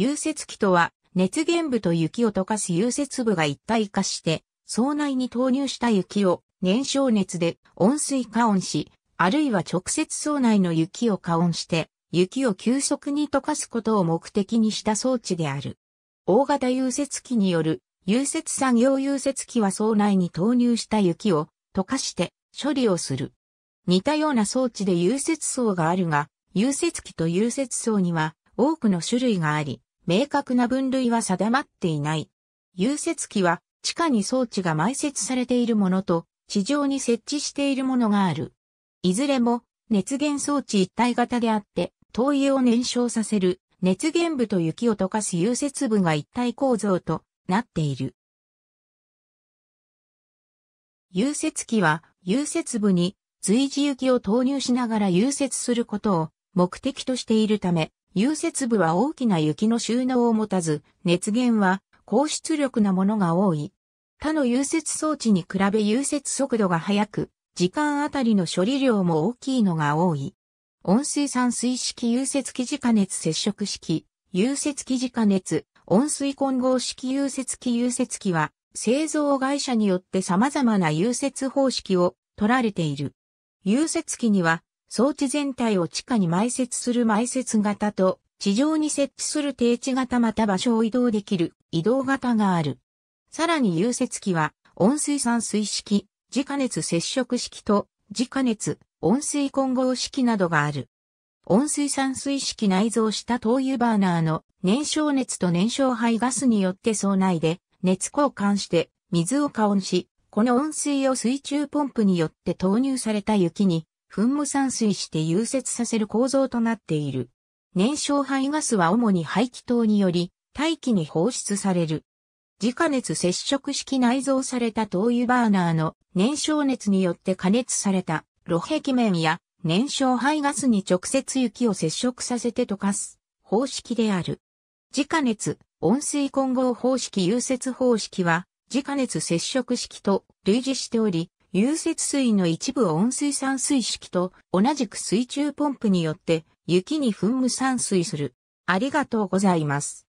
融雪器とは、熱源部と雪を溶かす融雪部が一体化して、層内に投入した雪を燃焼熱で温水加温し、あるいは直接層内の雪を加温して、雪を急速に溶かすことを目的にした装置である。大型融雪機による融雪産業融雪機は層内に投入した雪を溶かして処理をする。似たような装置で融雪層があるが、融雪器と融雪層には多くの種類があり、明確な分類は定まっていない。融雪機は地下に装置が埋設されているものと地上に設置しているものがある。いずれも熱源装置一体型であって、灯油を燃焼させる熱源部と雪を溶かす融雪部が一体構造となっている。融雪機は融雪部に随時雪を投入しながら融雪することを目的としているため、融雪部は大きな雪の収納を持たず、熱源は高出力なものが多い。他の融雪装置に比べ融雪速度が速く、時間あたりの処理量も大きいのが多い。温水散水式融雪機自加熱接触式、融雪機自加熱、温水混合式融雪機融雪機は、製造会社によって様々な融雪方式を取られている。融雪機には装置全体を地下に埋設する埋設型と、地上に設置する定置型また場所を移動できる移動型がある。さらに融雪機は、温水散水式、自家熱接触式と、自家熱、温水混合式などがある。温水散水式内蔵した灯油バーナーの燃焼熱と燃焼排ガスによって層内で熱交換して水を加温し、この温水を水中ポンプによって投入された雪に噴霧散水して融雪させる構造となっている。燃焼排ガスは主に排気筒により、大気に放出される。自家熱接触式内蔵された灯油バーナーの燃焼熱によって加熱された炉壁面や燃焼排ガスに直接雪を接触させて溶かす方式である。自家熱、温水混合方式融雪方式は自家熱接触式と類似しており、融雪水の一部を温水散水式と同じく水中ポンプによって雪に噴霧散水する。ありがとうございます。